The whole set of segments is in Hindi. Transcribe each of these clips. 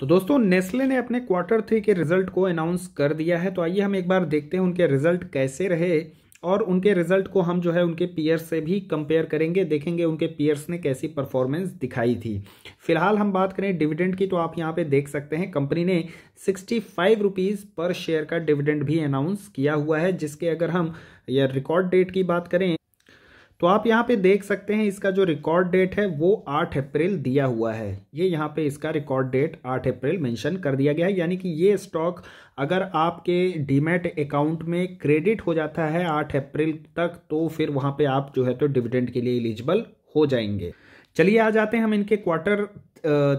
तो दोस्तों नेस्ले ने अपने क्वार्टर थ्री के रिजल्ट को अनाउंस कर दिया है तो आइए हम एक बार देखते हैं उनके रिजल्ट कैसे रहे और उनके रिजल्ट को हम जो है उनके पीयर्स से भी कंपेयर करेंगे देखेंगे उनके पीयर्स ने कैसी परफॉर्मेंस दिखाई थी फिलहाल हम बात करें डिविडेंड की तो आप यहाँ पे देख सकते हैं कंपनी ने सिक्सटी फाइव रुपीज़ पर शेयर का डिविडेंड भी अनाउंस किया हुआ है जिसके अगर हम या रिकॉर्ड डेट की बात करें तो आप यहाँ पे देख सकते हैं इसका जो रिकॉर्ड डेट है वो 8 अप्रैल दिया हुआ है ये यहाँ पे इसका रिकॉर्ड डेट 8 अप्रैल मेंशन कर दिया गया है यानी कि ये स्टॉक अगर आपके डीमेट अकाउंट में क्रेडिट हो जाता है 8 अप्रैल तक तो फिर वहाँ पे आप जो है तो डिविडेंड के लिए एलिजिबल हो जाएंगे चलिए आ जाते हैं हम इनके क्वार्टर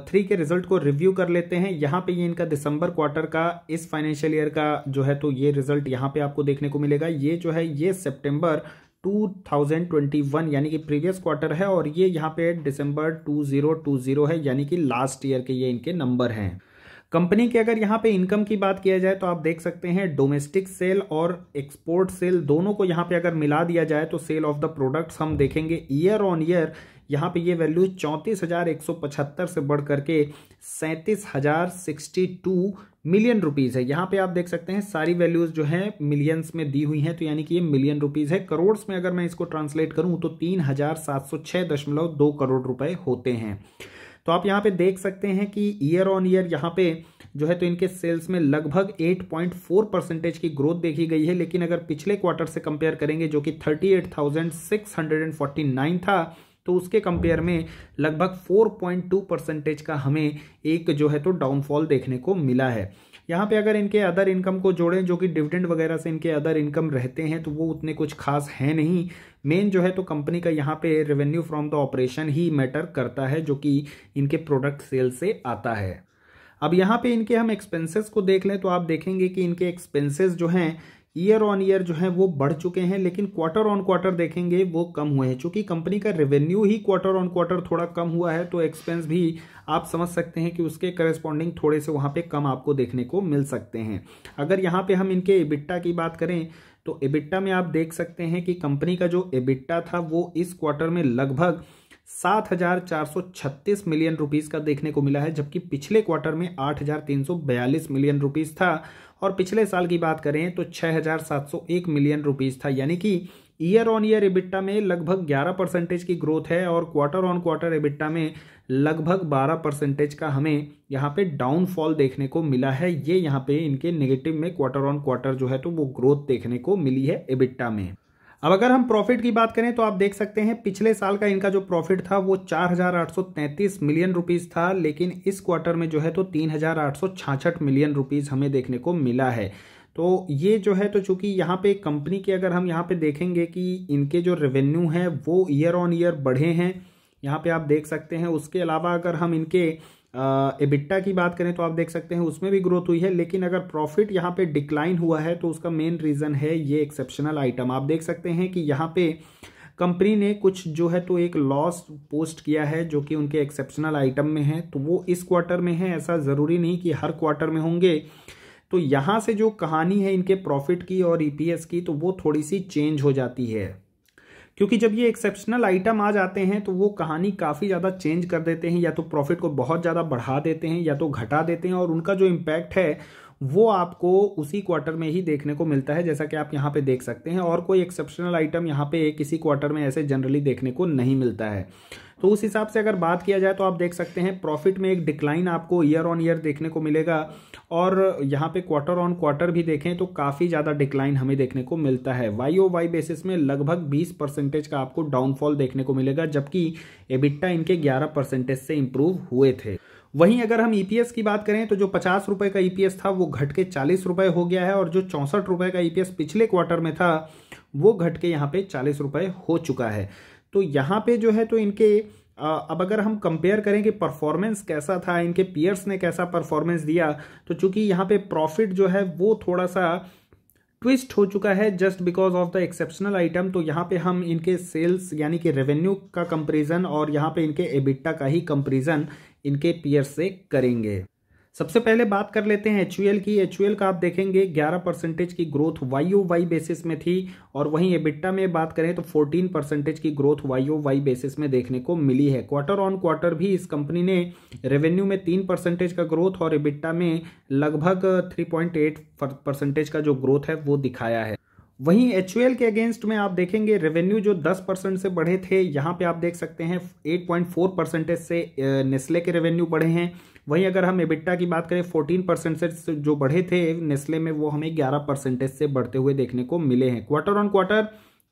थ्री के रिजल्ट को रिव्यू कर लेते हैं यहाँ पे ये इनका दिसंबर क्वार्टर का इस फाइनेंशियल ईयर का जो है तो ये रिजल्ट यहाँ पे आपको देखने को मिलेगा ये जो है ये सितंबर 2021 यानी कि प्रीवियस क्वार्टर है और ये यहाँ पे दिसंबर 2020 है यानी कि लास्ट ईयर के ये इनके नंबर हैं कंपनी के अगर यहाँ पे इनकम की बात किया जाए तो आप देख सकते हैं डोमेस्टिक सेल और एक्सपोर्ट सेल दोनों को यहाँ पे अगर मिला दिया जाए तो सेल ऑफ द प्रोडक्ट्स हम देखेंगे ईयर ऑन ईयर यहाँ पे ये वैल्यू चौंतीस हज़ार एक सौ पचहत्तर से बढ़ करके सैंतीस हज़ार सिक्सटी टू मिलियन रुपीज़ है यहाँ पे आप देख सकते हैं सारी वैल्यूज़ जो है मिलियंस में दी हुई हैं तो यानी कि ये मिलियन रुपीज़ है करोड़ में अगर मैं इसको ट्रांसलेट करूँ तो तीन हज़ार सात सौ छः दशमलव दो करोड़ रुपए होते हैं तो आप यहाँ पे देख सकते हैं कि ईयर ऑन ईयर यहाँ पे जो है तो इनके सेल्स में लगभग 8.4 परसेंटेज की ग्रोथ देखी गई है लेकिन अगर पिछले क्वार्टर से कंपेयर करेंगे जो कि 38,649 था तो उसके कंपेयर में लगभग 4.2 परसेंटेज का हमें एक जो है तो डाउनफॉल देखने को मिला है यहाँ पे अगर इनके अदर इनकम को जोड़ें जो कि डिविडेंड वगैरह से इनके अदर इनकम रहते हैं तो वो उतने कुछ खास है नहीं मेन जो है तो कंपनी का यहाँ पे रेवेन्यू फ्रॉम द ऑपरेशन ही मैटर करता है जो कि इनके प्रोडक्ट सेल से आता है अब यहाँ पे इनके हम एक्सपेंसेस को देख लें तो आप देखेंगे कि इनके एक्सपेंसेस जो हैं ईयर ऑन ईयर जो है वो बढ़ चुके हैं लेकिन क्वार्टर ऑन क्वार्टर देखेंगे वो कम हुए हैं चूंकि कंपनी का रेवेन्यू ही क्वार्टर ऑन क्वार्टर थोड़ा कम हुआ है तो एक्सपेंस भी आप समझ सकते हैं कि उसके करस्पॉन्डिंग थोड़े से वहाँ पे कम आपको देखने को मिल सकते हैं अगर यहाँ पे हम इनके इबिट्टा की बात करें तो एबिट्टा में आप देख सकते हैं कि कंपनी का जो एबिट्टा था वो इस क्वार्टर में लगभग 7,436 मिलियन रुपीस का देखने को मिला है जबकि पिछले क्वार्टर में 8,342 मिलियन रुपीस था और पिछले साल की बात करें तो 6,701 मिलियन रुपीस था यानी कि ईयर ऑन ईयर एबिट्टा में लगभग 11 परसेंटेज की ग्रोथ है और क्वार्टर ऑन क्वार्टर एबिट्टा में लगभग 12 परसेंटेज का हमें यहाँ पे डाउनफॉल देखने को मिला है ये यहाँ पे इनके नेगेटिव में क्वार्टर ऑन क्वार्टर जो है तो वो ग्रोथ देखने को मिली है एबिट्टा में अब अगर हम प्रॉफिट की बात करें तो आप देख सकते हैं पिछले साल का इनका जो प्रॉफिट था वो 4,833 मिलियन रुपीस था लेकिन इस क्वार्टर में जो है तो 3,866 मिलियन रुपीस हमें देखने को मिला है तो ये जो है तो चूंकि यहाँ पे कंपनी के अगर हम यहाँ पे देखेंगे कि इनके जो रेवेन्यू है वो ईयर ऑन ईयर बढ़े हैं यहाँ पे आप देख सकते हैं उसके अलावा अगर हम इनके एबिट्टा की बात करें तो आप देख सकते हैं उसमें भी ग्रोथ हुई है लेकिन अगर प्रॉफिट यहाँ पे डिक्लाइन हुआ है तो उसका मेन रीज़न है ये एक्सेप्शनल आइटम आप देख सकते हैं कि यहाँ पे कंपनी ने कुछ जो है तो एक लॉस पोस्ट किया है जो कि उनके एक्सेप्शनल आइटम में है तो वो इस क्वार्टर में है ऐसा ज़रूरी नहीं कि हर क्वार्टर में होंगे तो यहाँ से जो कहानी है इनके प्रॉफिट की और ईपीएस की तो वो थोड़ी सी चेंज हो जाती है क्योंकि जब ये एक्सेप्शनल आइटम आ जाते हैं तो वो कहानी काफ़ी ज़्यादा चेंज कर देते हैं या तो प्रॉफिट को बहुत ज़्यादा बढ़ा देते हैं या तो घटा देते हैं और उनका जो इम्पैक्ट है वो आपको उसी क्वार्टर में ही देखने को मिलता है जैसा कि आप यहाँ पे देख सकते हैं और कोई एक्सेप्शनल आइटम यहाँ पे किसी क्वार्टर में ऐसे जनरली देखने को नहीं मिलता है तो उस हिसाब से अगर बात किया जाए तो आप देख सकते हैं प्रॉफिट में एक डिक्लाइन आपको ईयर ऑन ईयर देखने को मिलेगा और यहाँ पे क्वार्टर ऑन क्वार्टर भी देखें तो काफ़ी ज़्यादा डिक्लाइन हमें देखने को मिलता है वाई ओ वाई बेसिस में लगभग 20 परसेंटेज का आपको डाउनफॉल देखने को मिलेगा जबकि एबिट्टा इनके 11 परसेंटेज से इम्प्रूव हुए थे वहीं अगर हम ईपीएस e की बात करें तो जो पचास रुपये का ईपीएस e था वो घट के चालीस रुपये हो गया है और जो चौंसठ रुपये का ईपीएस e पिछले क्वार्टर में था वो घट के यहाँ पे चालीस रुपये हो चुका है तो यहाँ पे जो है तो इनके अब अगर हम कंपेयर करें कि परफॉर्मेंस कैसा था इनके पीयर्स ने कैसा परफॉर्मेंस दिया तो चूंकि यहाँ पे प्रॉफिट जो है वो थोड़ा सा ट्विस्ट हो चुका है just because of the exceptional item तो यहाँ पे हम इनके सेल्स यानी कि रेवेन्यू का कंपेरिजन और यहाँ पे इनके एबिट्टा का ही कंपेरिजन इनके पीयर्स से करेंगे सबसे पहले बात कर लेते हैं एच की एच का आप देखेंगे 11 परसेंटेज की ग्रोथ वाई वाई बेसिस में थी और वहीं एबिट्टा में बात करें तो 14 परसेंटेज की ग्रोथ वाई वाई बेसिस में देखने को मिली है क्वार्टर ऑन क्वार्टर भी इस कंपनी ने रेवेन्यू में तीन परसेंटेज का ग्रोथ और एबिट्टा में लगभग थ्री परसेंटेज का जो ग्रोथ है वो दिखाया है वहीं एच के अगेंस्ट में आप देखेंगे रेवेन्यू जो 10 परसेंट से बढ़े थे यहाँ पे आप देख सकते हैं 8.4 परसेंटेज से नेस्ले के रेवेन्यू बढ़े हैं वहीं अगर हम एबिट्टा की बात करें फोर्टीन परसेंटेज जो बढ़े थे नेस्ले में वो हमें ग्यारह परसेंटेज से बढ़ते हुए देखने को मिले हैं क्वार्टर ऑन क्वार्टर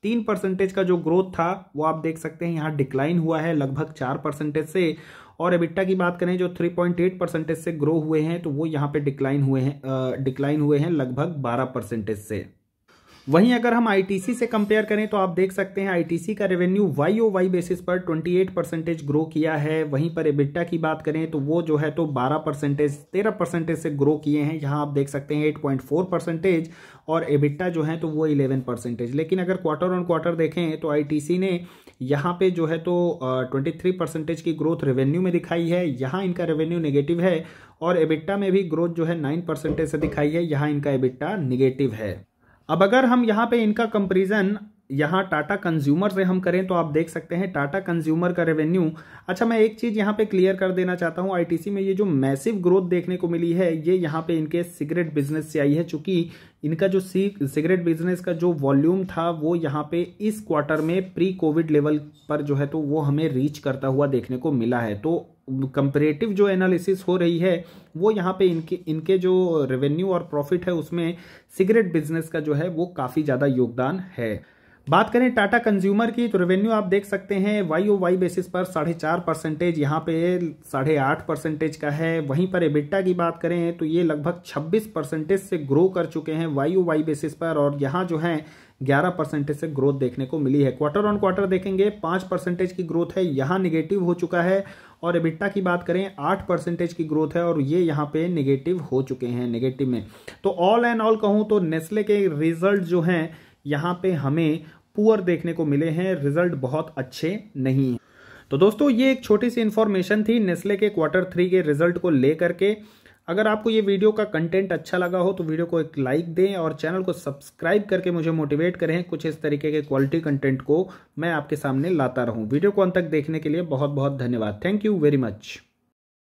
तीन परसेंटेज का जो ग्रोथ था वो आप देख सकते हैं यहाँ डिक्लाइन हुआ है लगभग चार परसेंटेज से और एबिट्टा की बात करें जो थ्री पॉइंट एट परसेंटेज से ग्रो हुए हैं तो वो यहाँ पे डिक्लाइन हुए हैं डिक्लाइन हुए हैं लगभग बारह परसेंटेज से वहीं अगर हम आईटीसी से कंपेयर करें तो आप देख सकते हैं आईटीसी का revenue Y O Y basis पर 28 परसेंटेज ग्रो किया है वहीं पर एबिट्टा की बात करें तो वो जो है तो 12 परसेंटेज तेरह परसेंटेज से ग्रो किए हैं यहाँ आप देख सकते हैं 8.4 परसेंटेज और एबिट्टा जो है तो वो 11 परसेंटेज लेकिन अगर क्वार्टर ऑन क्वार्टर देखें तो आई ने यहाँ पे जो है तो ट्वेंटी परसेंटेज की ग्रोथ रेवेन्यू में दिखाई है यहाँ इनका रेवेन्यू नेगेटिव है और एबिट्टा में भी ग्रोथ जो है नाइन परसेंटेज से दिखाई है यहाँ इनका एबिट्टा निगेटिव है अब अगर हम यहाँ पे इनका कंपेरिजन यहाँ टाटा कंज्यूमर से हम करें तो आप देख सकते हैं टाटा कंज्यूमर का रेवेन्यू अच्छा मैं एक चीज़ यहाँ पे क्लियर कर देना चाहता हूँ आईटीसी में ये जो मैसिव ग्रोथ देखने को मिली है ये यहाँ पे इनके सिगरेट बिजनेस से आई है चूँकि इनका जो सी सिगरेट बिजनेस का जो वॉल्यूम था वो यहाँ पे इस क्वार्टर में प्री कोविड लेवल पर जो है तो वो हमें रीच करता हुआ देखने को मिला है तो कंपेरेटिव जो एनालिसिस हो रही है वो यहाँ पे इनके इनके जो रेवेन्यू और प्रॉफिट है उसमें सिगरेट बिजनेस का जो है वो काफ़ी ज़्यादा योगदान है बात करें टाटा कंज्यूमर की तो रेवेन्यू आप देख सकते हैं वाई ओ वाई बेसिस पर साढ़े चार परसेंटेज यहाँ पे साढ़े आठ परसेंटेज का है वहीं पर एबिट्टा की बात करें तो ये लगभग छब्बीस परसेंटेज से ग्रो कर चुके हैं वाई ओ वाई बेसिस पर और यहाँ जो है 11 परसेंटेज से ग्रोथ देखने को मिली है क्वार्टर ऑन क्वार्टर देखेंगे 5 परसेंटेज की ग्रोथ है यहाँ निगेटिव हो चुका है और एबिट्टा की बात करें 8 परसेंटेज की ग्रोथ है और ये यहाँ पे निगेटिव हो चुके हैं निगेटिव में तो ऑल एंड ऑल कहूँ तो नेस्ले के रिजल्ट जो हैं यहाँ पे हमें पुअर देखने को मिले हैं रिजल्ट बहुत अच्छे नहीं हैं तो दोस्तों ये एक छोटी सी इन्फॉर्मेशन थी नेस्ले के क्वार्टर थ्री के रिजल्ट को लेकर के अगर आपको ये वीडियो का कंटेंट अच्छा लगा हो तो वीडियो को एक लाइक दें और चैनल को सब्सक्राइब करके मुझे मोटिवेट करें कुछ इस तरीके के क्वालिटी कंटेंट को मैं आपके सामने लाता रहूं वीडियो को अंत तक देखने के लिए बहुत बहुत धन्यवाद थैंक यू वेरी मच